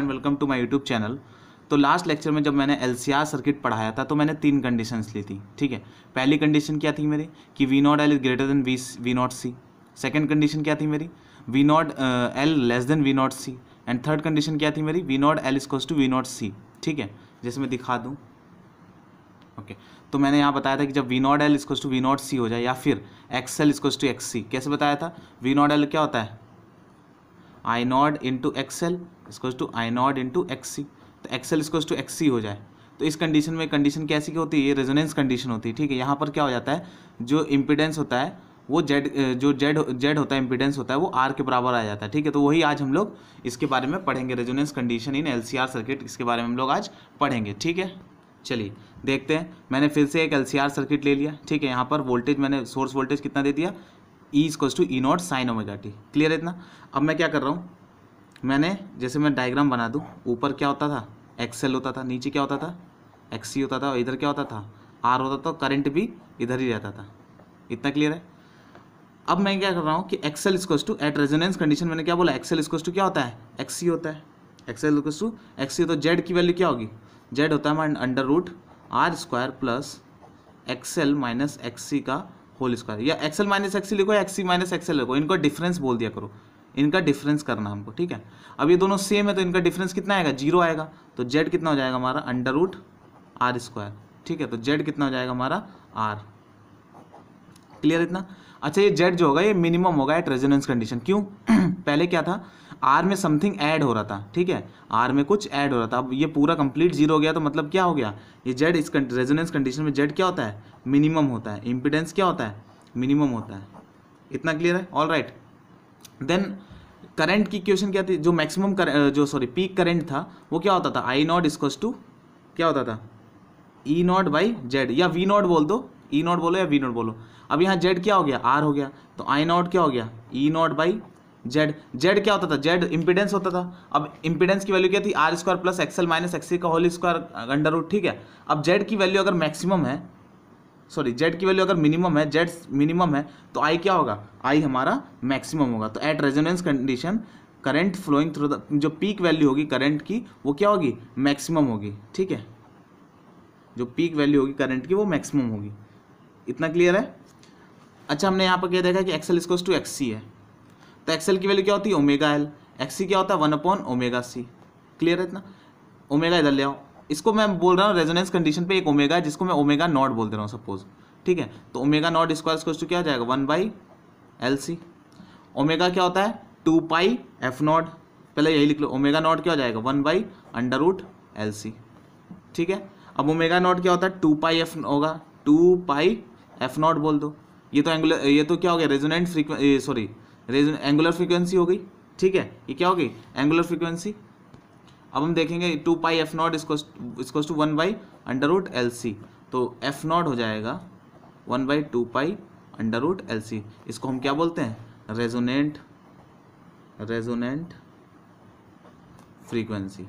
And welcome to my YouTube channel तो last lecture में जब मैंने एल सर्किट पढ़ाया था तो मैंने तीन कंडीशंस ली थी ठीक है पहली कंडीशन क्या थी मेरी कि V naught L is greater than V V naught C second condition क्या थी मेरी V naught L less than V naught C and third condition क्या थी मेरी V naught L is to V naught C ठीक है जैसे मैं दिखा दूँ ओके okay. तो मैंने यहाँ बताया था कि जब V naught L is to V naught C हो जाए या फिर X L is to X C कैसे बताया था वी नॉट एल क्या होता है I naught into X L इसकोज to I naught in X C तो एक्सएल इसकोज टू एक्स सी हो जाए तो इस कंडीशन में कंडीशन कैसी की होती है ये रेजोनेंस कंडीशन होती है ठीक है यहाँ पर क्या हो जाता है जो इम्पिडेंस होता है वो जेड जो जेड जेड होता है इम्पिडेंस होता है वो आर के बराबर आ जाता है ठीक है तो वही आज हम लोग इसके बारे में पढ़ेंगे resonance condition in L circuit इसके बारे में हम लोग आज पढ़ेंगे ठीक है चलिए देखते हैं मैंने फिर से एक एल सर्किट ले लिया ठीक है यहाँ पर वोल्टेज मैंने सोर्स वोल्टेज कितना दे दिया E is to E naught sine omega T clear है इतना अब मैं क्या कर रहा हूँ मैंने जैसे मैं डायग्राम बना दूँ ऊपर क्या होता था एक्सेल होता था नीचे क्या होता था एक्सी होता था और इधर क्या होता था आर होता था करंट तो भी इधर ही रहता था इतना क्लियर है अब मैं क्या कर रहा हूँ कि X L equals to at resonance condition मैंने क्या बोला एक्सेल इक्वस टू क्या होता है एक्सी होता है एक्सेल इक्वस टू एक्सी तो जेड की वैल्यू क्या होगी जेड होता है under root R square plus X L minus X C का होल स्क्वायर या एक्सेल माइनस एक्सी लिखो या एक्सी माइनस एक्सेल लिखो इनको डिफरेंस बोल दिया करो इनका डिफरेंस करना हमको ठीक है अब ये दोनों सेम है तो इनका डिफरेंस कितना आएगा जीरो आएगा तो जेड कितना हो जाएगा हमारा अंडर रूट आर स्क्वायर ठीक है तो जेड कितना हो जाएगा हमारा आर क्लियर इतना अच्छा ये जेड जो होगा ये मिनिमम होगा एट रेजोनेंस कंडीशन क्यों पहले क्या था आर में समथिंग ऐड हो रहा था ठीक है आर में कुछ ऐड हो रहा था अब ये पूरा कंप्लीट जीरो हो गया तो मतलब क्या हो गया ये जेड इस रेजोनेंस कंडीशन में जेड क्या होता है मिनिमम होता है इम्पिडेंस क्या होता है मिनिमम होता है इतना क्लियर है all right right. Then current की क्वेश्चन क्या थी जो मैक्सिमम जो सॉरी पीक करंट था वो क्या होता था आई नॉट इसकोस टू क्या होता था ई नॉट बाई जेड या वी नॉट बोल दो ई e नॉट बोलो या वी नॉट बोलो अब यहाँ जेड क्या हो गया आर हो गया तो आई नॉट क्या हो गया E naught by Z Z क्या होता था जेड इंपीडेंस होता था अब इंपीडेंस की वैल्यू क्या थी R square plus X L minus X C का होल स्क्वायर अंडर रूट ठीक है अब जेड की वैल्यू अगर मैक्सिमम है सॉरी जेड की वैल्यू अगर मिनिमम है जेड मिनिमम है तो आई क्या होगा आई हमारा मैक्सिमम होगा तो at resonance condition current flowing through the जो पीक वैल्यू होगी करंट की वो क्या होगी मैक्सिमम होगी ठीक है जो पीक वैल्यू होगी करंट की वो मैक्सिमम होगी इतना क्लियर है अच्छा हमने यहाँ पर क्या देखा कि एक्सएल इसको टू एक्स है तो एक्सएल की वैल्यू क्या होती है ओमेगा एल एक्सी क्या होता है one upon omega C clear है इतना ओमेगा इधर ले आओ इसको मैं बोल रहा हूँ रेजोनेंस कंडीशन पे एक ओमेगा है जिसको मैं ओमेगा नॉट बोल दे रहा हूँ सपोज ठीक है तो ओमेगा नॉट स्क्वायर स्क्वायर क्या हो जाएगा one by L C omega क्या होता है टू पाई एफ नॉट पहले यही लिख लो ओमेगा नॉट क्या हो जाएगा one by under root L C ठीक है अब ओमेगा नॉट क्या होता है टू पाई एफ होगा टू पाई एफ नॉट बोल दो ये तो एंगुलर ये तो क्या हो गया resonant frequency sorry angular frequency हो गई ठीक है ये क्या हो गई एंगुलर फ्रीक्वेंसी अब हम देखेंगे टू पाई एफ नॉट इसको to one by under root L C तो एफ नॉट हो जाएगा one by two pi under root L C इसको हम क्या बोलते हैं रेजोनेंट रेजोनेंट फ्रीक्वेंसी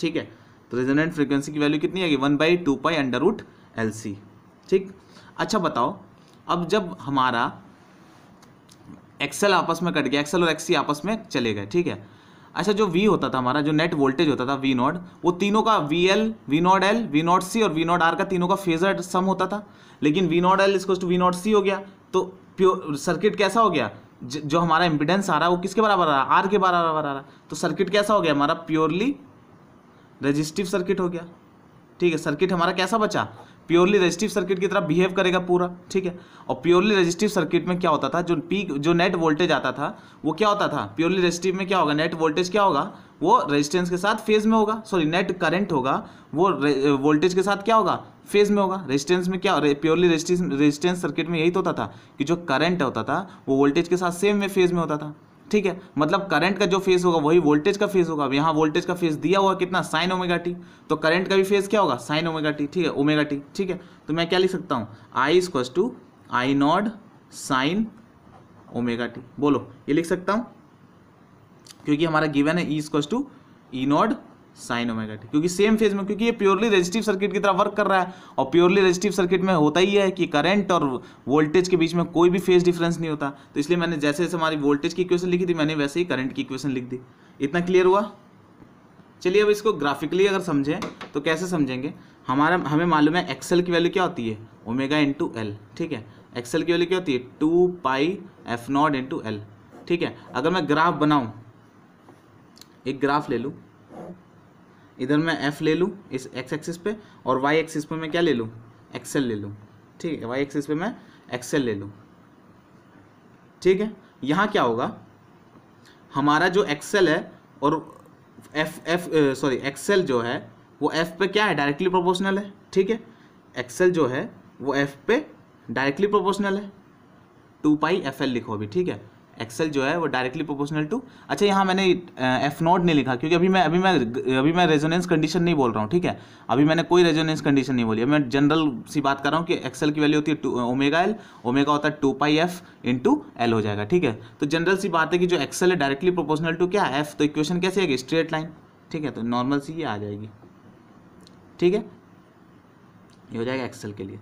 ठीक है तो रेजोनेंट फ्रीक्वेंसी की वैल्यू कितनी आएगी one by two pi under root L C ठीक अच्छा बताओ अब जब हमारा एक्सेल आपस में कट गया एक्सेल और एक्सी आपस में चले गए ठीक है अच्छा जो वी होता था हमारा जो नेट वोल्टेज होता था वी नॉट वो तीनों का V L V naught L V naught C और वी नॉट आर का तीनों का फेजर सम होता था लेकिन वी नॉट एल इसको वी नॉट सी हो गया तो प्योर सर्किट कैसा हो गया जो हमारा इम्पिडेंस आ रहा है वो किसके बराबर आ रहा है आर के बराबर आ रहा है तो सर्किट कैसा हो गया हमारा प्योरली रजिस्टिव सर्किट हो गया ठीक है सर्किट हमारा कैसा बचा प्योरली रजिस्टिव सर्किट की तरह बिहेव करेगा पूरा ठीक है और प्योरली रजिस्टिव सर्किट में क्या होता था जो पीक जो नेट वोल्टेज आता था वो क्या होता था प्योरली रजिस्टिव में क्या होगा नेट वोल्टेज क्या होगा वो रेजिस्टेंस के साथ फेज में होगा सॉरी नेट करंट होगा वो वोल्टेज के साथ क्या होगा फेज में होगा रेजिस्टेंस में क्या प्योरली रेजिस्टेंस रेजिस्टेंस सर्किट में यही तो होता था कि जो करंट होता था वो वोल्टेज के साथ सेम में फेज में होता था ठीक है मतलब करंट का जो फेस होगा वही वोल्टेज का फेस होगा अब यहाँ वोल्टेज का फेस दिया हुआ कितना साइन ओमेगा टी तो करंट का भी फेस क्या होगा साइन ओमेगा टी ठीक है ओमेगा टी ठीक है तो मैं क्या लिख सकता हूँ I is to I naught sine omega T बोलो ये लिख सकता हूँ क्योंकि हमारा गिवन है E is to E naught sine omega T क्योंकि सेम फेज में क्योंकि ये प्योरली रेजिस्टिव सर्किट की तरह वर्क कर रहा है और प्योरली रेजिस्टिव सर्किट में होता ही है कि करंट और वोल्टेज के बीच में कोई भी फेज डिफरेंस नहीं होता तो इसलिए मैंने जैसे जैसे हमारी वोल्टेज की इक्वेशन लिखी थी मैंने वैसे ही करंट की इक्वेशन लिख दी इतना क्लियर हुआ चलिए अब इसको ग्राफिकली अगर समझें तो कैसे समझेंगे हमारा हमें मालूम है एक्सेल की वैल्यू क्या होती है ओमेगा इंटू एल ठीक है एक्सेल की वैल्यू क्या होती है two pi F naught into L ठीक है अगर मैं ग्राफ बनाऊँ एक ग्राफ ले लूँ इधर मैं एफ ले लूँ इस एक्स एक्सिस पे और वाई एक्सिस पे मैं क्या ले लूँ एक्सेल ले लूँ ठीक है वाई एक्सिस पे मैं एक्सेल ले लूँ ठीक है यहाँ क्या होगा हमारा जो एक्सेल है और एफ एफ सॉरी एक्सेल जो है वो एफ पे क्या है डायरेक्टली प्रोपोर्शनल है ठीक है एक्सेल जो है वो एफ पे डायरेक्टली प्रोपोर्शनल है टू पाई एफ एल लिखो अभी ठीक है एक्सेल जो है वो डायरेक्टली प्रोपोर्शनल टू अच्छा यहाँ मैंने एफ नॉट नहीं लिखा क्योंकि अभी मैं अभी मैं अभी मैं रेजोनेंस कंडीशन नहीं बोल रहा हूँ ठीक है अभी मैंने कोई रेजोनेंस कंडीशन नहीं बोली मैं जनरल सी बात कर रहा हूँ कि एक्सेल की वैल्यू होती है टू ओमेगा एल ओमेगा होता है two pi F into L हो जाएगा ठीक है तो जनरल सी बात है कि जो एक्सेल है डायरेक्टली प्रोपोर्शनल टू क्या एफ तो इक्वेशन कैसे आएगी स्ट्रेट लाइन ठीक है तो नॉर्मल सी ये आ जाएगी ठीक है ये हो जाएगा एक्सेल के लिए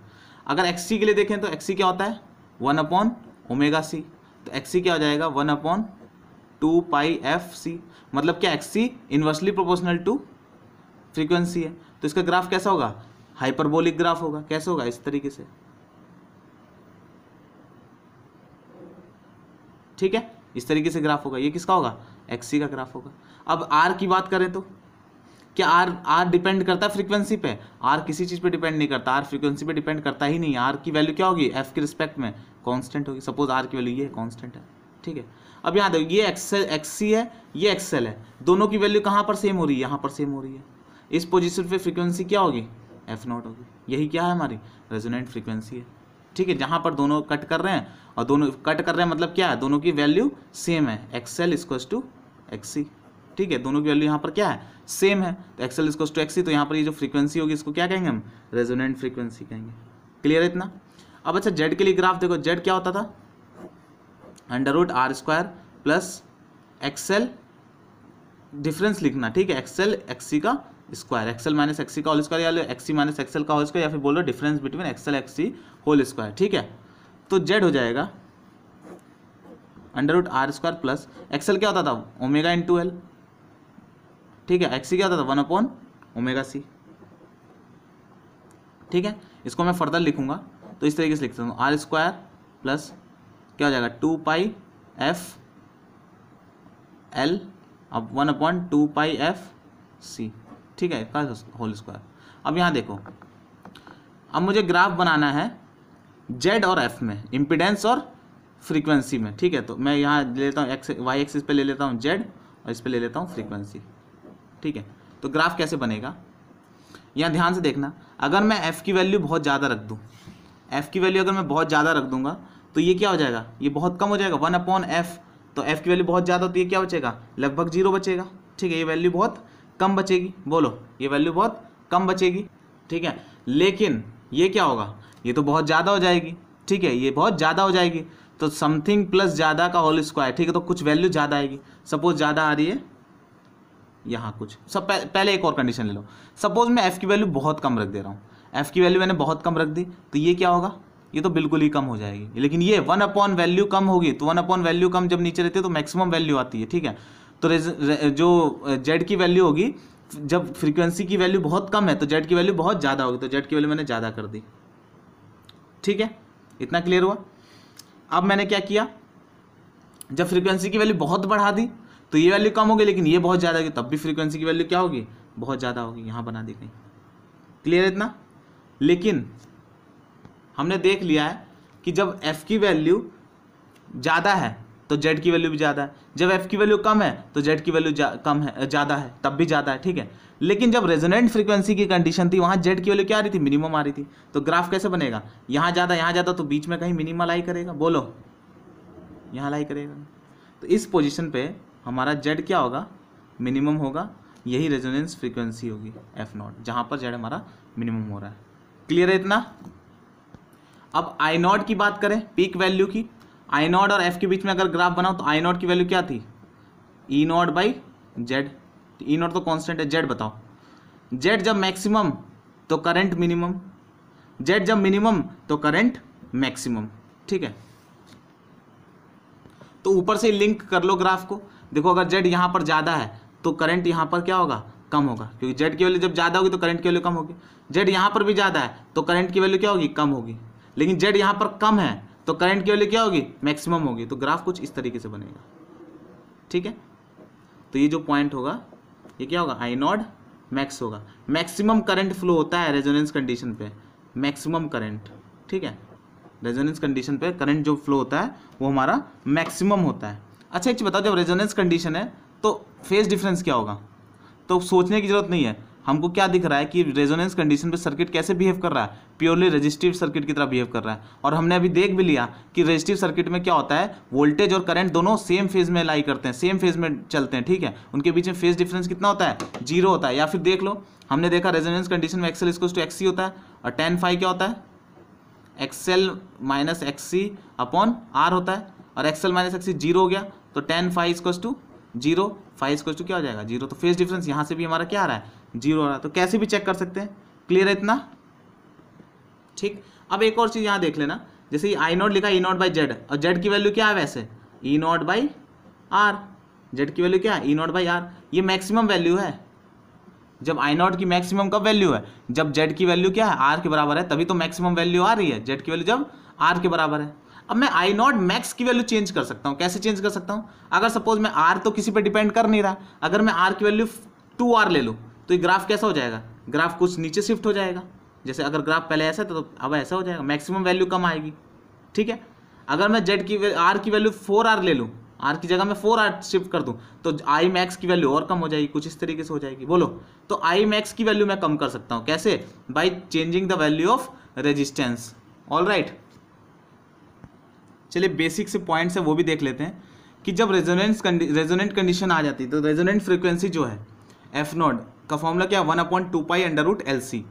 अगर एक्सी के लिए देखें तो एक्सी क्या होता है वन अपॉन ओमेगा सी तो एक्सी क्या हो जाएगा one upon two pi F C मतलब क्या X C inversely proportional to frequency है तो इसका ग्राफ कैसा होगा हाइपरबोलिक ग्राफ होगा कैसे होगा इस तरीके से ठीक है इस तरीके से ग्राफ होगा ये किसका होगा एक्सी का ग्राफ होगा अब आर की बात करें तो क्या आर आर डिपेंड करता है फ्रीक्वेंसी पे आर किसी चीज़ पे डिपेंड नहीं करता आर फ्रीक्वेंसी पे डिपेंड करता ही नहीं आर की वैल्यू क्या होगी एफ के रिस्पेक्ट में कांस्टेंट होगी सपोज आर की वैल्यू ये कांस्टेंट है ठीक है अब यहाँ देखो ये एक्सेल एक्सी है ये एक्सेल है दोनों की वैल्यू कहाँ पर सेम हो रही है यहाँ पर सेम हो रही है इस पोजिशन पर फ्रिक्वेंसी क्या होगी एफ नॉट होगी यही क्या है हमारी रेजोनेंट फ्रिक्वेंसी है ठीक है जहाँ पर दोनों कट कर रहे हैं और दोनों कट कर रहे हैं मतलब क्या है दोनों की वैल्यू सेम है एक्सेल इक्वस टू एक्सी ठीक है दोनों की वैल्यू यहाँ पर क्या है सेम है तो एक्सएल इसको टू तो यहाँ पर ये जो फ्रीक्वेंसी होगी इसको क्या कहेंगे हम रेजोनेंट फ्रीक्वेंसी कहेंगे क्लियर है इतना अब अच्छा जेड के लिए ग्राफ देखो जेड क्या होता था under root R square plus X L difference लिखना ठीक है एक्सएल एक्सी का स्क्वायर एक्सएल माइनस एक्सी का होल स्क्वायर या एक्सी माइनस एक्सएल का होल स्क्वायर या फिर बोलो difference between X L X C whole square ठीक है तो जेड हो जाएगा under root R square plus X L क्या होता था ओमेगा इन टू एल ठीक है एक्स क्या होता था वन अपॉन ओमेगा सी ठीक है इसको मैं फर्दर लिखूंगा तो इस तरीके से लिख सकता हूँ आर स्क्वायर प्लस क्या हो जाएगा टू पाई एफ एल अब one upon two pi F C ठीक है का होल स्क्वायर अब यहाँ देखो अब मुझे ग्राफ बनाना है जेड और एफ में इम्पिडेंस और फ्रीक्वेंसी में ठीक है तो मैं यहाँ ले लेता हूँ एक्स वाई एक्सिस पे ले लेता हूँ जेड और इस पर ले लेता हूँ फ्रीक्वेंसी ठीक है तो ग्राफ कैसे बनेगा यहाँ ध्यान से देखना अगर मैं एफ़ की वैल्यू बहुत ज़्यादा रख दूँ एफ़ की वैल्यू अगर मैं बहुत ज़्यादा रख दूंगा तो ये क्या हो जाएगा ये बहुत कम हो जाएगा वन अपॉन एफ़ तो एफ़ की वैल्यू बहुत ज़्यादा तो ये क्या बचेगा लगभग जीरो बचेगा ठीक है ये वैल्यू बहुत कम बचेगी बोलो ये वैल्यू बहुत कम बचेगी ठीक है लेकिन ये क्या होगा ये तो बहुत ज़्यादा हो जाएगी ठीक है ये बहुत ज़्यादा हो जाएगी तो समथिंग प्लस ज़्यादा का होल स्क्वायर ठीक है तो कुछ वैल्यू ज़्यादा आएगी सपोज ज़्यादा आ रही है यहाँ कुछ सब पह, पहले एक और कंडीशन ले लो सपोज मैं एफ़ की वैल्यू बहुत कम रख दे रहा हूँ एफ़ की वैल्यू मैंने बहुत कम रख दी तो ये क्या होगा ये तो बिल्कुल ही कम हो जाएगी लेकिन ये वन अपॉन वैल्यू कम होगी तो वन अपॉन वैल्यू कम जब नीचे रहती है तो मैक्सिमम वैल्यू आती है ठीक है तो रे, जो जेड की वैल्यू होगी जब फ्रीक्वेंसी की वैल्यू बहुत कम है तो जेड की वैल्यू बहुत ज़्यादा होगी तो जेड की वैल्यू मैंने ज़्यादा कर दी ठीक है इतना क्लियर हुआ अब मैंने क्या किया जब फ्रीक्वेंसी की वैल्यू बहुत बढ़ा दी तो ये वैल्यू कम होगी लेकिन ये बहुत ज़्यादा होगी तब भी फ्रीक्वेंसी की वैल्यू क्या होगी बहुत ज़्यादा होगी यहाँ बना दी गई क्लियर है इतना लेकिन हमने देख लिया है कि जब एफ़ की वैल्यू ज़्यादा है तो जेड की वैल्यू भी ज़्यादा है जब एफ़ की वैल्यू कम है तो जेड की वैल्यू कम है ज़्यादा है तब भी ज़्यादा है ठीक है लेकिन जब रेजोनेंट फ्रीक्वेंसी की कंडीशन थी वहाँ जेड की वैल्यू क्या आ रही थी मिनिमम आ रही थी तो ग्राफ कैसे बनेगा यहाँ ज़्यादा यहाँ ज़्यादा तो बीच में कहीं मिनिमम लाई करेगा बोलो यहाँ लाई करेगा तो इस पोजिशन पर हमारा जेड क्या होगा मिनिमम होगा यही रेजोनेंस फ्रीक्वेंसी होगी एफ नॉट जहाँ पर जेड हमारा मिनिमम हो रहा है क्लियर है इतना अब आई नॉट की बात करें पीक वैल्यू की आई नॉट और एफ के बीच में अगर ग्राफ बनाओ तो आई नॉट की वैल्यू क्या थी E naught by Z E naught तो कॉन्स्टेंट तो है जेड बताओ जेड जब मैक्सिमम तो करंट मिनिमम जेड जब मिनिमम तो करंट मैक्सिमम ठीक है तो ऊपर से लिंक कर लो ग्राफ को देखो अगर जेड यहाँ पर ज़्यादा है तो करंट यहाँ पर क्या होगा कम होगा क्योंकि जेड की वैल्यू जब ज़्यादा होगी तो करंट की वैल्यू कम होगी जेड यहाँ पर भी ज़्यादा है तो करंट की वैल्यू क्या होगी कम होगी लेकिन जेड यहाँ पर कम है तो करंट की वैल्यू क्या होगी मैक्सिमम होगी तो ग्राफ कुछ इस तरीके से बनेगा ठीक है तो ये जो पॉइंट होगा ये क्या होगा आई नॉड मैक्स होगा मैक्सिमम करंट फ्लो होता है रेजोनेंस कंडीशन पे मैक्सिमम करंट ठीक है रेजोनेंस कंडीशन पे करंट जो फ्लो होता है वो हमारा मैक्सिमम होता है अच्छा एक चीज़ बताओ जब रेजोनेंस कंडीशन है तो फेज डिफरेंस क्या होगा तो सोचने की जरूरत नहीं है हमको क्या दिख रहा है कि रेजोनेंस कंडीशन पे सर्किट कैसे बिहेव कर रहा है प्योरली रजिस्टिव सर्किट की तरह बिहेव कर रहा है और हमने अभी देख भी लिया कि रजिस्टिव सर्किट में क्या होता है वोल्टेज और करंट दोनों सेम फेज में लाई करते हैं सेम फेज में चलते हैं ठीक है उनके बीच में फेज डिफरेंस कितना होता है जीरो होता है या फिर देख लो हमने देखा रेजोनेंस कंडीशन में एक्सेल इसको टू एक्स होता है और टेन फाइव क्या होता है X L minus X C upon R होता है और X L minus X C zero हो गया तो tan phi equals to zero phi equals to क्या हो जाएगा जीरो तो फेस डिफरेंस यहाँ से भी हमारा क्या आ रहा है जीरो आ रहा है तो कैसे भी चेक कर सकते हैं क्लियर है इतना ठीक अब एक और चीज़ यहाँ देख लेना जैसे आई नॉट लिखा ई नॉट बाई जेड और जेड की वैल्यू क्या है वैसे E naught by R Z की वैल्यू क्या है ई नॉट बाई आर ये मैक्सिमम वैल्यू है जब आई नॉट की मैक्सिमम कब वैल्यू है जब जेड की वैल्यू क्या है आर के बराबर है तभी तो मैक्सिमम वैल्यू आ रही है जेड की वैल्यू जब आर के बराबर है अब मैं आई नॉट मैक्स की वैल्यू चेंज कर सकता हूँ कैसे चेंज कर सकता हूँ अगर सपोज मैं आर तो किसी पर डिपेंड कर नहीं रहा अगर मैं आर की वैल्यू टू आर ले लूँ तो ये ग्राफ कैसा हो जाएगा ग्राफ कुछ नीचे शिफ्ट हो जाएगा जैसे अगर ग्राफ पहले ऐसा था तो अब ऐसा हो जाएगा मैक्सिमम वैल्यू कम आएगी ठीक है अगर मैं जेड की आर की वैल्यू फोर आर ले लूँ आर की जगह मैं फोर आर शिफ्ट कर दूँ तो आई मैक्स की वैल्यू और कम हो जाएगी कुछ इस तरीके से हो जाएगी बोलो तो आई मैक्स की वैल्यू मैं कम कर सकता हूँ कैसे by changing the value of resistance all right चलिए बेसिक से पॉइंट्स है वो भी देख लेते हैं कि जब रेजोनेंस रेजोनेंट कंडीशन आ जाती है तो रेजोनेंट फ्रिक्वेंसी जो है एफ नॉट का फॉर्मूला क्या one upon two pi under root L C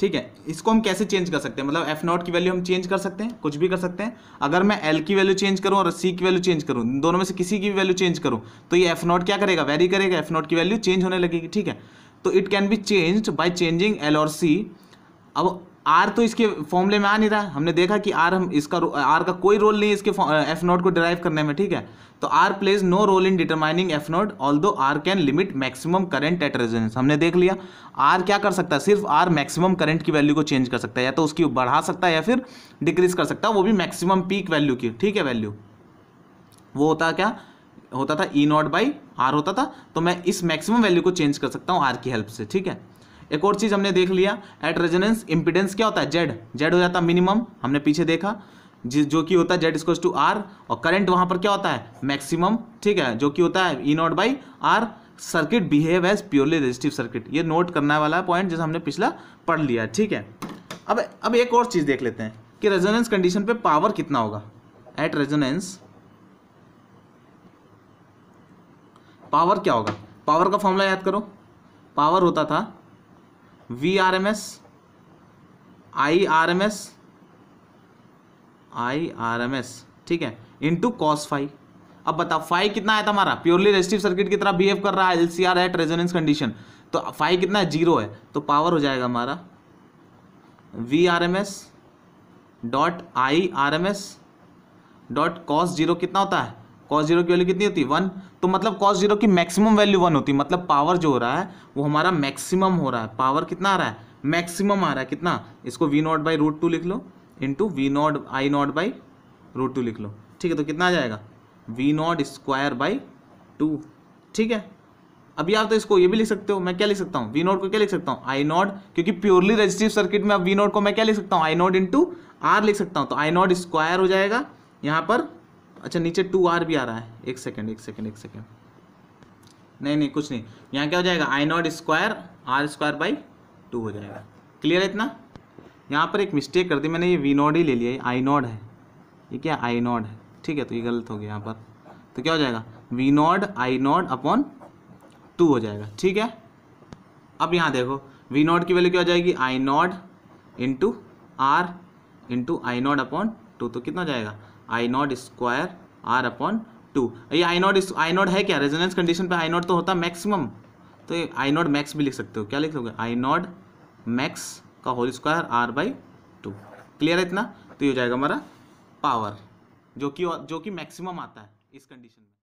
ठीक है इसको हम कैसे चेंज कर सकते हैं मतलब एफ नॉट की वैल्यू हम चेंज कर सकते हैं कुछ भी कर सकते हैं अगर मैं एल की वैल्यू चेंज करूं और सी की वैल्यू चेंज करूं दोनों में से किसी की भी वैल्यू चेंज करूं तो ये एफ नॉट क्या करेगा वेरी करेगा एफ नॉट की वैल्यू चेंज होने लगेगी ठीक है तो it can be change by changing L और सी अब आर तो इसके फॉर्मूले में आ नहीं रहा हमने देखा कि आर हम इसका आर का कोई रोल नहीं है इसके एफ नॉट uh, को डिराइव करने में ठीक है तो R plays no role in determining F naught although R can limit maximum current at resonance हमने देख लिया आर क्या कर सकता है सिर्फ आर मैक्सिमम करंट की वैल्यू को चेंज कर सकता है या तो उसकी बढ़ा सकता है या फिर डिक्रीज कर सकता है वो भी मैक्सिमम पीक वैल्यू की ठीक है वैल्यू वो होता क्या होता था ई नॉट बाई आर होता था तो मैं इस मैक्सिमम वैल्यू को चेंज कर सकता हूँ आर की हेल्प से ठीक है एक और चीज़ हमने देख लिया एट रेजोनेंस इंपिडेंस क्या होता है जेड जेड हो जाता है मिनिमम हमने पीछे देखा जिस जो कि होता है जेड इक्वल्स टू आर और करंट वहां पर क्या होता है मैक्सिमम ठीक है जो कि होता है E naught by R circuit behave as purely resistive circuit ये नोट करने वाला पॉइंट जैसे हमने पिछला पढ़ लिया ठीक है अब अब एक और चीज़ देख लेते हैं कि रेजोनेंस कंडीशन पे पावर कितना होगा एट रेजोनेंस पावर क्या होगा पावर का फॉर्मूला याद करो पावर होता था V R M S I R M S I R M S ठीक है इंटू कॉस फाइव अब बताओ फाइव कितना आया था हमारा प्योरली रेस्टिव सर्किट की तरह बिहेव कर रहा है L C R at resonance condition तो फाइव कितना है जीरो है तो पावर हो जाएगा हमारा V R M S dot I R M S dot cos zero कितना होता है कॉस जीरो की वैल्यू कितनी होती है वन तो मतलब कॉस जीरो की मैक्सिमम वैल्यू वन होती है मतलब पावर जो हो रहा है वो हमारा मैक्सिमम हो रहा है पावर कितना आ रहा है मैक्सिमम आ रहा है कितना इसको V naught by root two लिख लो into V naught I naught by root two लिख लो ठीक है तो कितना आ जाएगा V naught square by two ठीक है अभी आप तो इसको ये भी लिख सकते हो मैं क्या लिख सकता हूँ वी नॉट को क्या लिख सकता हूँ आई नॉट क्योंकि प्योरली रजिस्टिव सर्किट में अब वी नॉट को मैं क्या लिख सकता हूँ आई नॉट इंटू आर लिख सकता हूँ तो आई नॉट स्क्वायर हो जाएगा यहाँ पर अच्छा नीचे टू आर भी आ रहा है एक सेकेंड एक सेकेंड एक सेकेंड नहीं नहीं कुछ नहीं यहाँ क्या हो जाएगा I naught square R square by two हो जाएगा क्लियर है इतना यहाँ पर एक मिस्टेक कर दी मैंने ये वी नॉड ही ले लिया ये आई नॉड है ये क्या आई नॉड है ठीक है तो ये गलत हो गया यहाँ पर तो क्या हो जाएगा V naught I naught upon two हो जाएगा ठीक है अब यहाँ देखो वी नॉड की वैल्यू क्या हो जाएगी I naught into R into I naught upon two तो कितना हो जाएगा I naught square R upon two ये आई नॉट आई नॉट है क्या रेजोनेंस कंडीशन पे आई नॉट तो होता है मैक्सिमम तो ये आई नॉट मैक्स भी लिख सकते हो क्या लिख सकते हो आई नॉट मैक्स का whole square R by two clear है इतना तो ये हो जाएगा हमारा पावर जो कि जो कि मैक्सिमम आता है इस कंडीशन में